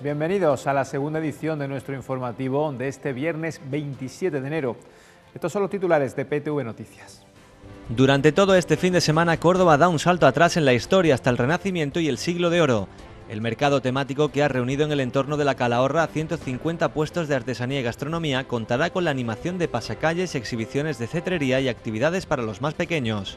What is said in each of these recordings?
bienvenidos a la segunda edición de nuestro informativo de este viernes 27 de enero. Estos son los titulares de PTV Noticias. Durante todo este fin de semana, Córdoba da un salto atrás en la historia hasta el Renacimiento y el siglo de oro. El mercado temático que ha reunido en el entorno de la Calahorra a 150 puestos de artesanía y gastronomía contará con la animación de pasacalles, exhibiciones de cetrería y actividades para los más pequeños.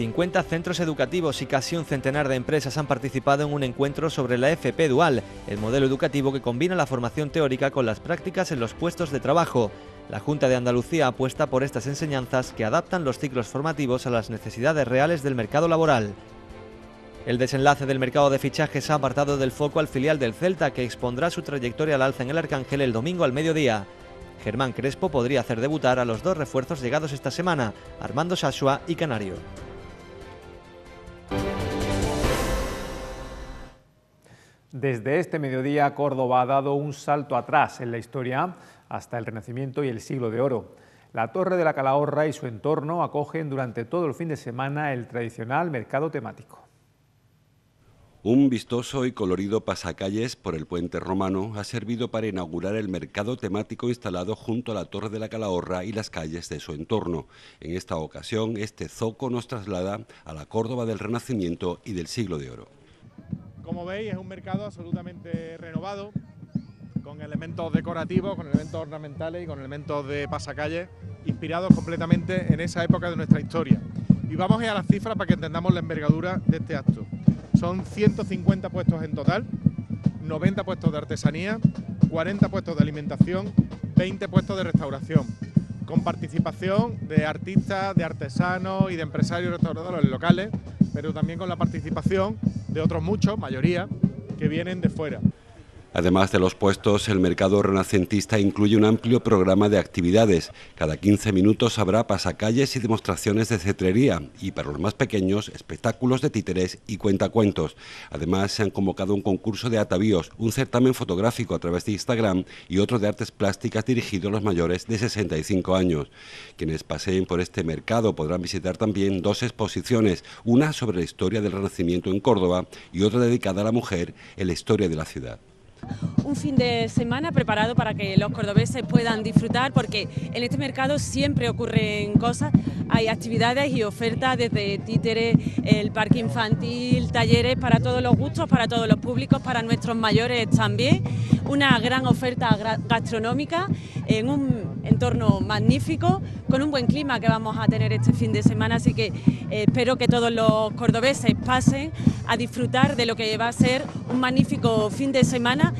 50 centros educativos y casi un centenar de empresas han participado en un encuentro sobre la FP Dual, el modelo educativo que combina la formación teórica con las prácticas en los puestos de trabajo. La Junta de Andalucía apuesta por estas enseñanzas que adaptan los ciclos formativos a las necesidades reales del mercado laboral. El desenlace del mercado de fichajes ha apartado del foco al filial del Celta, que expondrá su trayectoria al alza en el Arcángel el domingo al mediodía. Germán Crespo podría hacer debutar a los dos refuerzos llegados esta semana, Armando Sashua y Canario. Desde este mediodía, Córdoba ha dado un salto atrás en la historia hasta el Renacimiento y el siglo de oro. La Torre de la Calahorra y su entorno acogen durante todo el fin de semana el tradicional mercado temático. Un vistoso y colorido pasacalles por el puente romano ha servido para inaugurar el mercado temático instalado junto a la Torre de la Calahorra y las calles de su entorno. En esta ocasión, este zoco nos traslada a la Córdoba del Renacimiento y del siglo de Oro. Como veis es un mercado absolutamente renovado, con elementos decorativos, con elementos ornamentales y con elementos de pasacalle, inspirados completamente en esa época de nuestra historia. Y vamos a ir a las cifras para que entendamos la envergadura de este acto. Son 150 puestos en total, 90 puestos de artesanía, 40 puestos de alimentación, 20 puestos de restauración, con participación de artistas, de artesanos y de empresarios restauradores locales pero también con la participación de otros muchos, mayoría, que vienen de fuera. Además de los puestos, el mercado renacentista incluye un amplio programa de actividades. Cada 15 minutos habrá pasacalles y demostraciones de cetrería y para los más pequeños, espectáculos de títeres y cuentacuentos. Además, se han convocado un concurso de atavíos, un certamen fotográfico a través de Instagram y otro de artes plásticas dirigido a los mayores de 65 años. Quienes paseen por este mercado podrán visitar también dos exposiciones, una sobre la historia del Renacimiento en Córdoba y otra dedicada a la mujer, en la historia de la ciudad un fin de semana preparado para que los cordobeses puedan disfrutar, porque en este mercado siempre ocurren cosas, hay actividades y ofertas desde títeres, el parque infantil, talleres para todos los gustos, para todos los públicos, para nuestros mayores también, una gran oferta gastronómica en un entorno magnífico, con un buen clima que vamos a tener este fin de semana, así que eh, espero que todos los cordobeses pasen a disfrutar de lo que va a ser un magnífico fin de semana.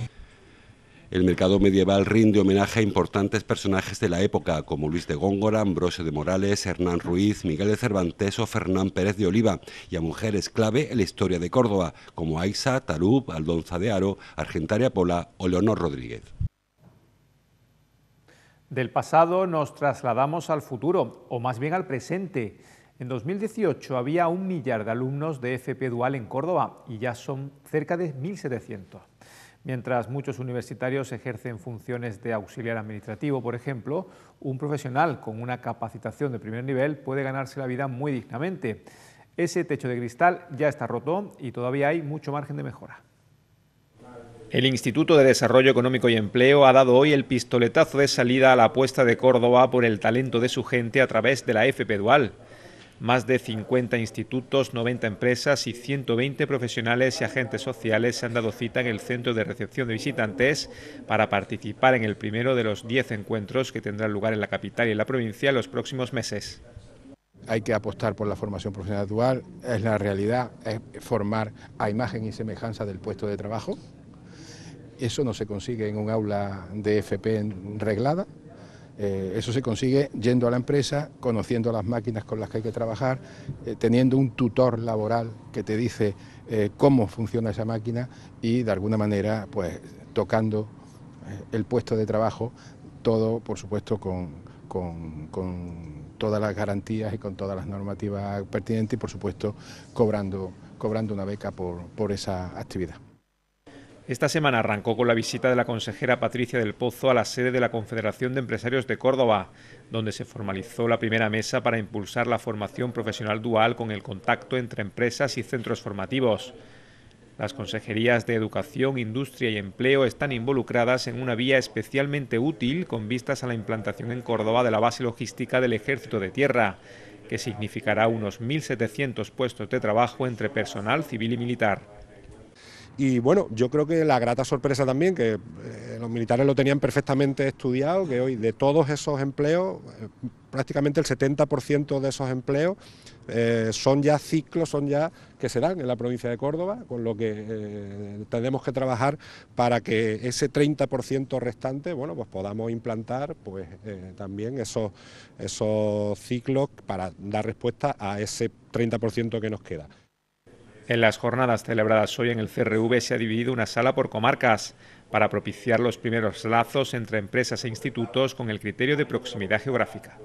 El mercado medieval rinde homenaje a importantes personajes de la época, como Luis de Góngora, Ambrosio de Morales, Hernán Ruiz, Miguel de Cervantes o Fernán Pérez de Oliva, y a mujeres clave en la historia de Córdoba, como Aixa, Tarub, Aldonza de Aro, Argentaria Pola o Leonor Rodríguez. Del pasado nos trasladamos al futuro, o más bien al presente. En 2018 había un millar de alumnos de FP Dual en Córdoba y ya son cerca de 1.700. Mientras muchos universitarios ejercen funciones de auxiliar administrativo, por ejemplo, un profesional con una capacitación de primer nivel puede ganarse la vida muy dignamente. Ese techo de cristal ya está roto y todavía hay mucho margen de mejora. El Instituto de Desarrollo Económico y Empleo ha dado hoy el pistoletazo de salida a la apuesta de Córdoba por el talento de su gente a través de la FP Dual. Más de 50 institutos, 90 empresas y 120 profesionales y agentes sociales se han dado cita en el centro de recepción de visitantes para participar en el primero de los 10 encuentros que tendrán lugar en la capital y en la provincia en los próximos meses hay que apostar por la formación profesional dual, es la realidad, es formar a imagen y semejanza del puesto de trabajo. Eso no se consigue en un aula de FP reglada, eh, eso se consigue yendo a la empresa, conociendo las máquinas con las que hay que trabajar, eh, teniendo un tutor laboral que te dice eh, cómo funciona esa máquina y de alguna manera pues tocando el puesto de trabajo, todo por supuesto con, todas las garantías y con todas las normativas pertinentes y por supuesto cobrando, cobrando una beca por esa actividad. Esta semana arrancó con la visita de la consejera Patricia del Pozo a la sede de la Confederación de Empresarios de Córdoba, donde se formalizó la primera mesa para impulsar la formación profesional dual con el contacto entre empresas y centros formativos. Las consejerías de Educación, Industria y Empleo están involucradas en una vía especialmente útil con vistas a la implantación en Córdoba de la base logística del Ejército de Tierra, que significará unos 1.700 puestos de trabajo entre personal civil y militar. Y bueno, yo creo que la grata sorpresa también, que eh, los militares lo tenían perfectamente estudiado, que hoy de todos esos empleos, eh, prácticamente el 70% de esos empleos eh, son ya ciclos, son ya que se dan en la provincia de Córdoba, con lo que tenemos que trabajar para que ese 30% restante, bueno, pues podamos implantar pues también esos, esos ciclos para dar respuesta a ese 30% que nos queda. En las jornadas celebradas hoy en el CRV se ha dividido una sala por comarcas para propiciar los primeros lazos entre empresas e institutos con el criterio de proximidad geográfica.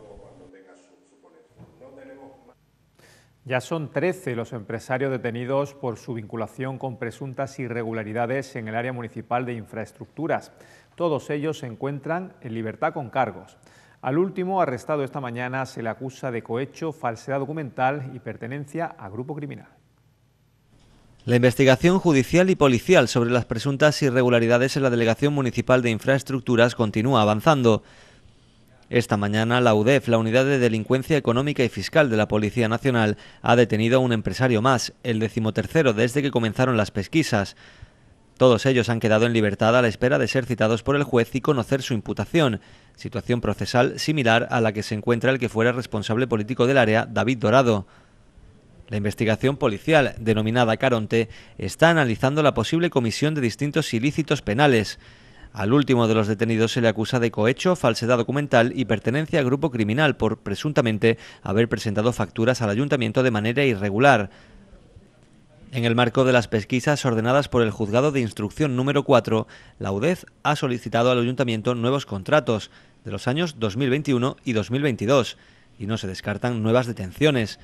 Ya son 13 los empresarios detenidos por su vinculación con presuntas irregularidades en el área municipal de infraestructuras. Todos ellos se encuentran en libertad con cargos. Al último, arrestado esta mañana, se le acusa de cohecho, falsedad documental y pertenencia a grupo criminal. La investigación judicial y policial sobre las presuntas irregularidades en la Delegación Municipal de Infraestructuras continúa avanzando. Esta mañana, la UDEF, la Unidad de Delincuencia Económica y Fiscal de la Policía Nacional, ha detenido a un empresario más, el decimotercero desde que comenzaron las pesquisas. Todos ellos han quedado en libertad a la espera de ser citados por el juez y conocer su imputación, situación procesal similar a la que se encuentra el que fuera responsable político del área, David Dorado. La investigación policial, denominada Caronte, está analizando la posible comisión de distintos ilícitos penales. Al último de los detenidos se le acusa de cohecho, falsedad documental y pertenencia a grupo criminal por presuntamente haber presentado facturas al ayuntamiento de manera irregular. En el marco de las pesquisas ordenadas por el juzgado de instrucción número 4, la UDEF ha solicitado al ayuntamiento nuevos contratos de los años 2021 y 2022 y no se descartan nuevas detenciones.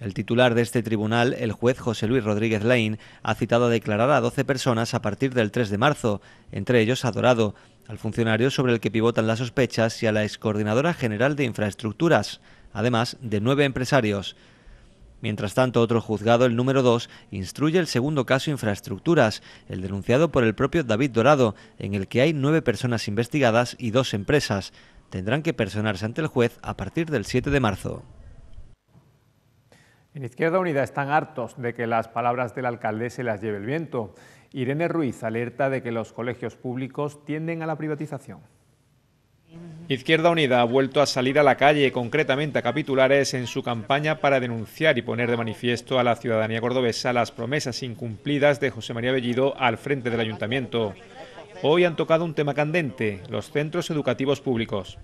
El titular de este tribunal, el juez José Luis Rodríguez Lane, ha citado a declarar a 12 personas a partir del 3 de marzo, entre ellos a Dorado, al funcionario sobre el que pivotan las sospechas y a la excoordinadora general de infraestructuras, además de nueve empresarios. Mientras tanto, otro juzgado, el número dos, instruye el segundo caso Infraestructuras, el denunciado por el propio David Dorado, en el que hay nueve personas investigadas y dos empresas. Tendrán que personarse ante el juez a partir del 7 de marzo. En Izquierda Unida están hartos de que las palabras del alcalde se las lleve el viento. Irene Ruiz alerta de que los colegios públicos tienden a la privatización. Izquierda Unida ha vuelto a salir a la calle, concretamente a capitulares, en su campaña para denunciar y poner de manifiesto a la ciudadanía cordobesa las promesas incumplidas de José María Bellido al frente del ayuntamiento. Hoy han tocado un tema candente, los centros educativos públicos.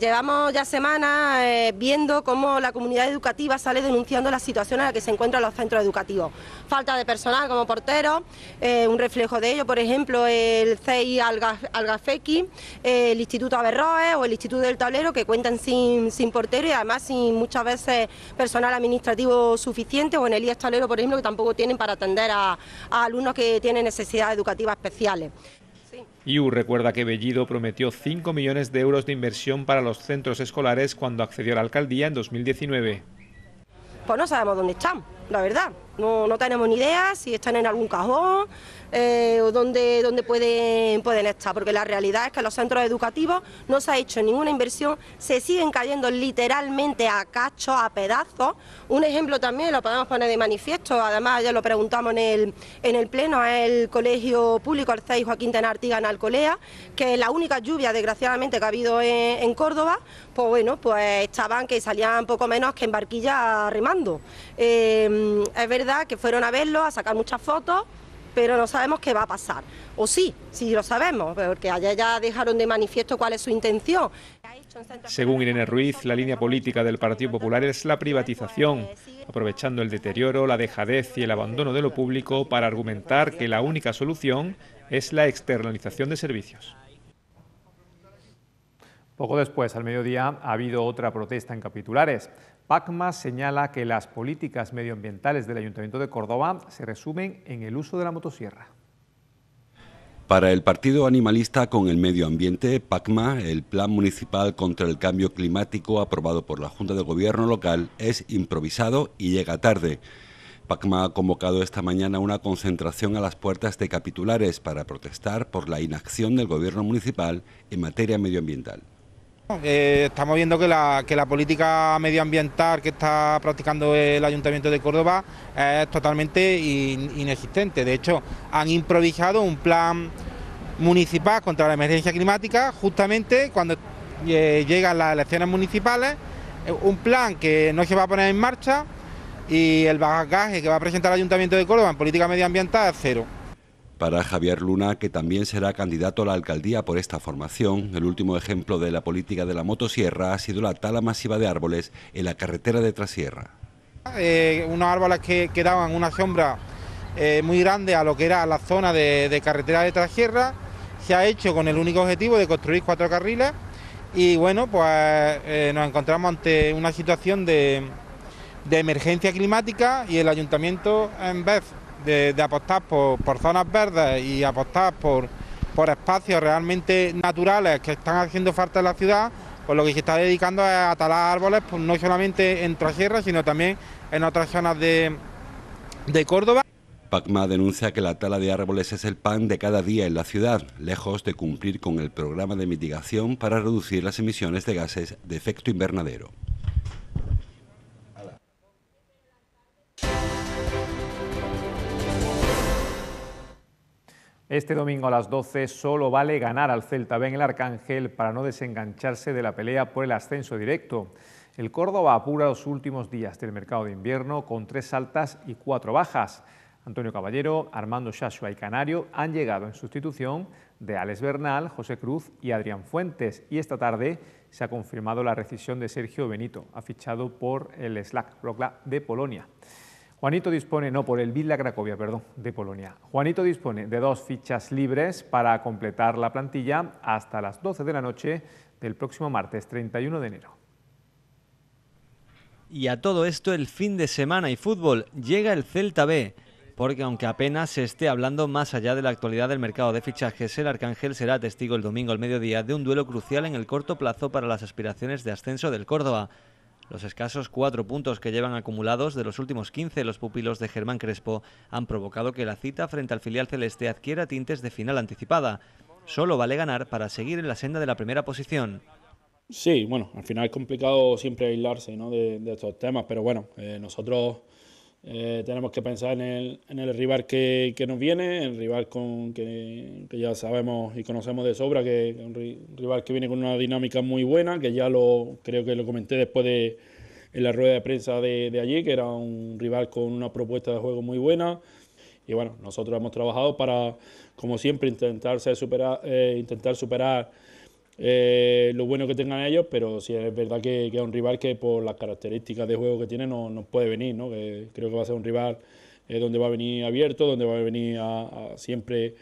Llevamos ya semanas eh, viendo cómo la comunidad educativa sale denunciando la situación en la que se encuentran los centros educativos. Falta de personal como portero, eh, un reflejo de ello, por ejemplo, el CI Algafequi, eh, el Instituto Averroes o el Instituto del Tablero, que cuentan sin, sin portero y además sin muchas veces personal administrativo suficiente, o en el IES Tablero, por ejemplo, que tampoco tienen para atender a alumnos que tienen necesidades educativas especiales. IU recuerda que Bellido prometió 5 millones de euros de inversión para los centros escolares cuando accedió a la alcaldía en 2019. Pues no sabemos dónde están, la verdad. No, tenemos ni idea si están en algún cajón eh, o dónde, pueden, pueden estar, porque la realidad es que los centros educativos no se ha hecho ninguna inversión, se siguen cayendo literalmente a cachos, a pedazos. Un ejemplo también lo podemos poner de manifiesto, además ya lo preguntamos en el, en el Pleno, es el Colegio Público y Joaquín Tenartiga en Alcolea, que la única lluvia desgraciadamente que ha habido en, Córdoba, pues bueno, pues estaban que salían poco menos que en barquilla remando. Eh, que fueron a verlo, a sacar muchas fotos, pero no sabemos qué va a pasar. O sí, sí lo sabemos, porque allá ya dejaron de manifiesto cuál es su intención. Según Irene Ruiz, la línea política del Partido Popular es la privatización, aprovechando el deterioro, la dejadez y el abandono de lo público para argumentar que la única solución es la externalización de servicios. Poco después, al mediodía, ha habido otra protesta en Capitulares. PACMA señala que las políticas medioambientales del Ayuntamiento de Córdoba se resumen en el uso de la motosierra. Para el Partido Animalista con el Medio Ambiente, PACMA, el Plan Municipal contra el Cambio Climático aprobado por la Junta de Gobierno local, es improvisado y llega tarde. PACMA ha convocado esta mañana una concentración a las puertas de capitulares para protestar por la inacción del Gobierno municipal en materia medioambiental estamos viendo que la, política medioambiental que está practicando el Ayuntamiento de Córdoba es totalmente inexistente. De hecho, han improvisado un plan municipal contra la emergencia climática justamente cuando eh, llegan las elecciones municipales, eh, un plan que no se va a poner en marcha y el bagaje que va a presentar el Ayuntamiento de Córdoba en política medioambiental es cero para Javier Luna, que también será candidato a la alcaldía por esta formación. El último ejemplo de la política de la motosierra ha sido la tala masiva de árboles en la carretera de Trasierra. Eh, unos árboles que, daban una sombra eh, muy grande a lo que era la zona de, carretera de Trasierra, se ha hecho con el único objetivo de construir cuatro carriles y bueno, pues eh, nos encontramos ante una situación de, de emergencia climática y el ayuntamiento en vez de, apostar por, zonas verdes y apostar por, espacios realmente naturales que están haciendo falta en la ciudad, pues lo que se está dedicando es a talar árboles, pues no solamente en Trasierra, sino también en otras zonas de, de Córdoba. Pacma denuncia que la tala de árboles es el pan de cada día en la ciudad, lejos de cumplir con el programa de mitigación para reducir las emisiones de gases de efecto invernadero. Este domingo a las 12 solo vale ganar al Celta B el Arcángel para no desengancharse de la pelea por el ascenso directo. El Córdoba apura los últimos días del mercado de invierno con tres altas y cuatro bajas. Antonio Caballero, Armando Shashua y Canario han llegado en sustitución de Alex Bernal, José Cruz y Adrián Fuentes. Y esta tarde se ha confirmado la rescisión de Sergio Benito, afichado por el Slack Wrocław de Polonia. Juanito dispone, no, por el Villa Cracovia, perdón, de Polonia. Juanito dispone de dos fichas libres para completar la plantilla hasta las 12 de la noche del próximo martes 31 de enero. Y a todo esto el fin de semana y fútbol llega el Celta B, porque aunque apenas se esté hablando más allá de la actualidad del mercado de fichajes, el Arcángel será testigo el domingo al mediodía de un duelo crucial en el corto plazo para las aspiraciones de ascenso del Córdoba. Los escasos cuatro puntos que llevan acumulados de los últimos 15 los pupilos de Germán Crespo han provocado que la cita frente al filial celeste adquiera tintes de final anticipada. Solo vale ganar para seguir en la senda de la primera posición. Sí, bueno, al final es complicado siempre aislarse de, estos temas, pero bueno, eh, nosotros eh, tenemos que pensar en el, rival que, nos viene, el rival con, que, ya sabemos y conocemos de sobra, que es un rival que viene con una dinámica muy buena, que ya lo creo que lo comenté después de en la rueda de prensa de, allí, que era un rival con una propuesta de juego muy buena. Y bueno, nosotros hemos trabajado para, como siempre, intentar, superar, eh, intentar superar eh, lo bueno que tengan ellos, pero si es verdad que, es un rival que por las características de juego que tiene no, puede venir, creo que va a ser un rival eh, donde va a venir abierto, donde va a venir a, siempre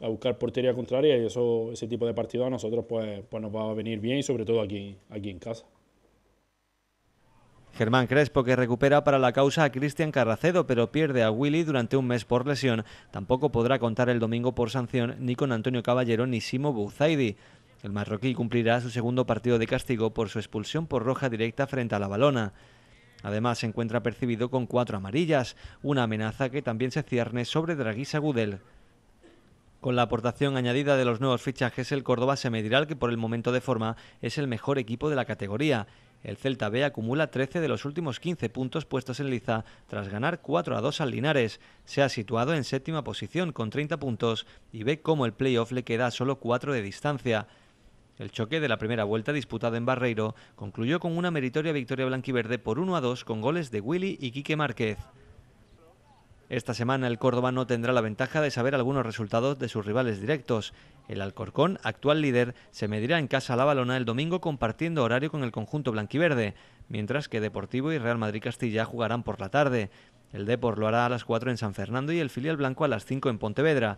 a buscar portería contraria y eso, ese tipo de partido a nosotros pues, pues, nos va a venir bien y sobre todo aquí, aquí en casa. Germán Crespo, que recupera para la causa a Cristian Carracedo, pero pierde a Willy durante un mes por lesión, tampoco podrá contar el domingo por sanción ni con Antonio Caballero ni Simo Bouzaidi. El marroquí cumplirá su segundo partido de castigo por su expulsión por roja directa frente a la balona. Además, se encuentra percibido con cuatro amarillas, una amenaza que también se cierne sobre Draguisa Gudel. Con la aportación añadida de los nuevos fichajes, el Córdoba se medirá al que por el momento de forma es el mejor equipo de la categoría. El Celta B acumula 13 de los últimos 15 puntos puestos en liza tras ganar 4 a 2 al Linares. Se ha situado en séptima posición con 30 puntos y ve cómo el playoff le queda solo 4 de distancia. El choque de la primera vuelta disputada en Barreiro concluyó con una meritoria victoria blanquiverde por 1 a 2 con goles de Willy y Quique Márquez. Esta semana el Córdoba no tendrá la ventaja de saber algunos resultados de sus rivales directos. El Alcorcón, actual líder, se medirá en casa a la balona el domingo compartiendo horario con el conjunto blanquiverde, mientras que Deportivo y Real Madrid Castilla jugarán por la tarde. El Depor lo hará a las 4 en San Fernando y el filial blanco a las 5 en Pontevedra.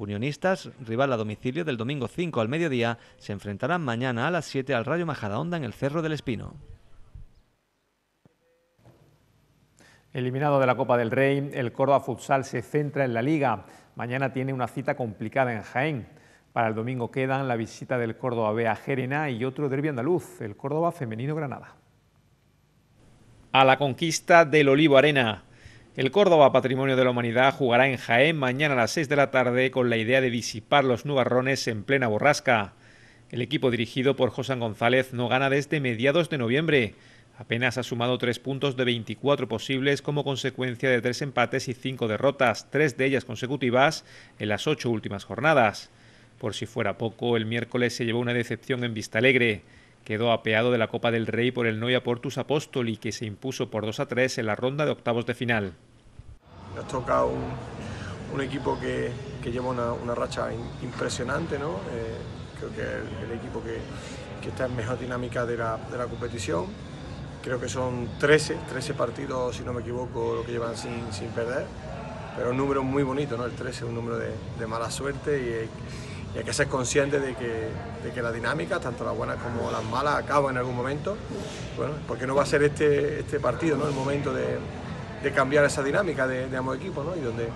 Unionistas, rival a domicilio del domingo 5 al mediodía, se enfrentarán mañana a las 7 al Rayo Majadahonda en el Cerro del Espino. Eliminado de la Copa del Rey, el Córdoba Futsal se centra en la Liga. Mañana tiene una cita complicada en Jaén. Para el domingo quedan la visita del Córdoba B a Gerena y otro derbi andaluz, el Córdoba Femenino Granada. A la conquista del Olivo Arena. El Córdoba Patrimonio de la Humanidad jugará en Jaén mañana a las 6 de la tarde con la idea de disipar los nubarrones en plena borrasca. El equipo dirigido por José González no gana desde mediados de noviembre. Apenas ha sumado tres puntos de 24 posibles como consecuencia de tres empates y cinco derrotas, tres de ellas consecutivas en las ocho últimas jornadas. Por si fuera poco, el miércoles se llevó una decepción en Vistalegre quedó apeado de la Copa del Rey por el Noia Portus Apostoli, que se impuso por 2 a 3 en la ronda de octavos de final. Nos toca un, equipo que, que lleva una, una, racha impresionante, ¿no? Eh, creo que el, el equipo que, que, está en mejor dinámica de la, de la, competición. Creo que son 13, 13 partidos, si no me equivoco, lo que llevan sin, sin perder. Pero un número muy bonito, ¿no? El 13 es un número de, de mala suerte y y hay que ser consciente de que, la dinámica, tanto las buenas como las malas, acaba en algún momento. Bueno, porque no va a ser este, este partido ¿no? el momento de, cambiar esa dinámica de, ambos equipos y donde,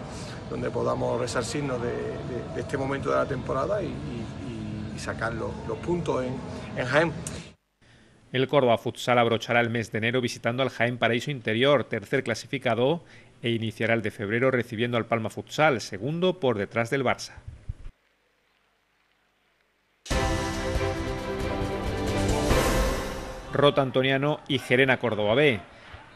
donde podamos resarcirnos de, este momento de la temporada y, sacar los, puntos en, en Jaén. El Córdoba Futsal abrochará el mes de enero visitando al Jaén Paraíso Interior, tercer clasificado, e iniciará el de febrero recibiendo al Palma Futsal, segundo por detrás del Barça. Rota Antoniano y Gerena Córdoba B.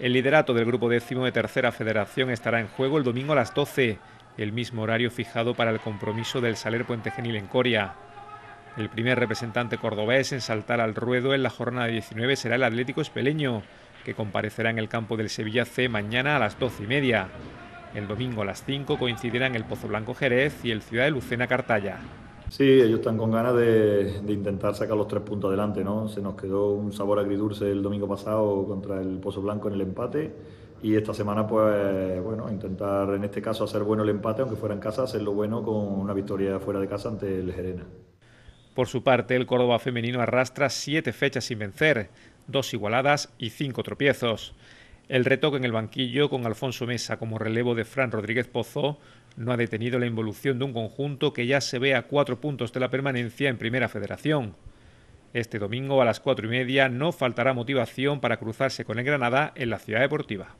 El liderato del grupo décimo de Tercera Federación estará en juego el domingo a las 12, el mismo horario fijado para el compromiso del Saler Puente Genil en Coria. El primer representante cordobés en saltar al ruedo en la jornada 19 será el Atlético Espeleño, que comparecerá en el campo del Sevilla C mañana a las 12 y media. El domingo a las 5 coincidirán el Pozo Blanco Jerez y el Ciudad de Lucena Cartaya. Sí, ellos están con ganas de, intentar sacar los tres puntos adelante, ¿no? Se nos quedó un sabor agridulce el domingo pasado contra el Pozo Blanco en el empate y esta semana, pues, bueno, intentar en este caso hacer bueno el empate, aunque fuera en casa, hacerlo bueno con una victoria fuera de casa ante el Gerena. Por su parte, el Córdoba femenino arrastra siete fechas sin vencer, dos igualadas y cinco tropiezos. El retoque en el banquillo con Alfonso Mesa como relevo de Fran Rodríguez Pozo no ha detenido la involución de un conjunto que ya se ve a cuatro puntos de la permanencia en Primera Federación. Este domingo a las cuatro y media no faltará motivación para cruzarse con el Granada en la Ciudad Deportiva.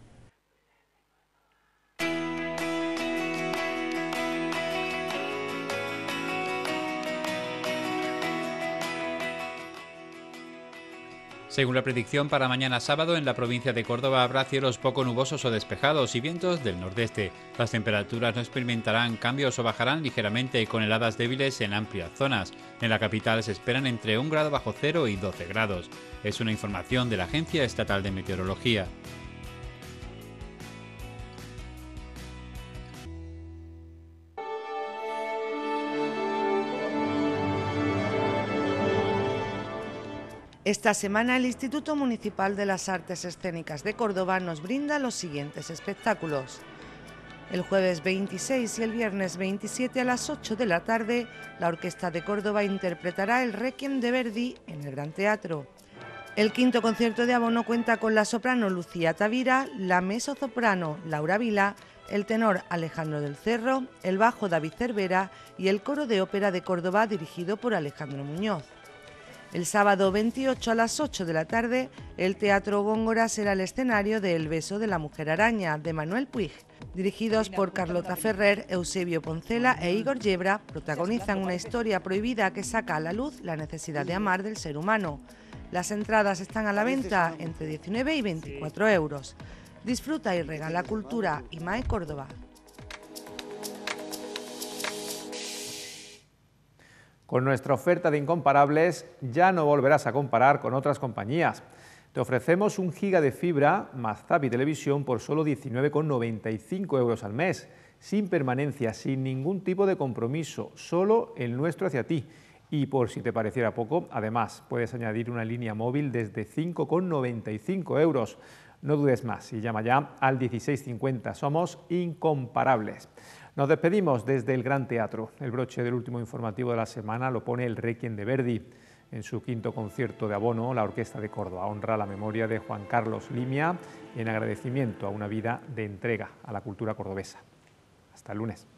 Según la predicción, para mañana sábado en la provincia de Córdoba habrá cielos poco nubosos o despejados y vientos del nordeste. Las temperaturas no experimentarán cambios o bajarán ligeramente con heladas débiles en amplias zonas. En la capital se esperan entre 1 grado bajo cero y 12 grados. Es una información de la Agencia Estatal de Meteorología. Esta semana el Instituto Municipal de las Artes Escénicas de Córdoba nos brinda los siguientes espectáculos. El jueves 26 y el viernes 27 a las 8 de la tarde, la Orquesta de Córdoba interpretará el Requiem de Verdi en el Gran Teatro. El quinto concierto de abono cuenta con la soprano Lucía Tavira, la soprano Laura Vila, el tenor Alejandro del Cerro, el bajo David Cervera y el coro de ópera de Córdoba dirigido por Alejandro Muñoz. El sábado 28 a las 8 de la tarde, el Teatro Góngora será el escenario de El beso de la mujer araña de Manuel Puig. Dirigidos por Carlota Ferrer, Eusebio Poncela e Igor Yebra, protagonizan una historia prohibida que saca a la luz la necesidad de amar del ser humano. Las entradas están a la venta entre 19 y 24 euros. Disfruta y regala cultura. IMAE Córdoba. Con nuestra oferta de incomparables ya no volverás a comparar con otras compañías. Te ofrecemos un giga de fibra más Zap y televisión por solo 19,95 euros al mes, sin permanencia, sin ningún tipo de compromiso, solo el nuestro hacia ti. Y por si te pareciera poco, además puedes añadir una línea móvil desde 5,95 euros. No dudes más y llama ya al 1650. Somos incomparables. Nos despedimos desde el Gran Teatro. El broche del último informativo de la semana lo pone el Requiem de Verdi. En su quinto concierto de abono, la Orquesta de Córdoba honra la memoria de Juan Carlos Limia en agradecimiento a una vida de entrega a la cultura cordobesa. Hasta el lunes.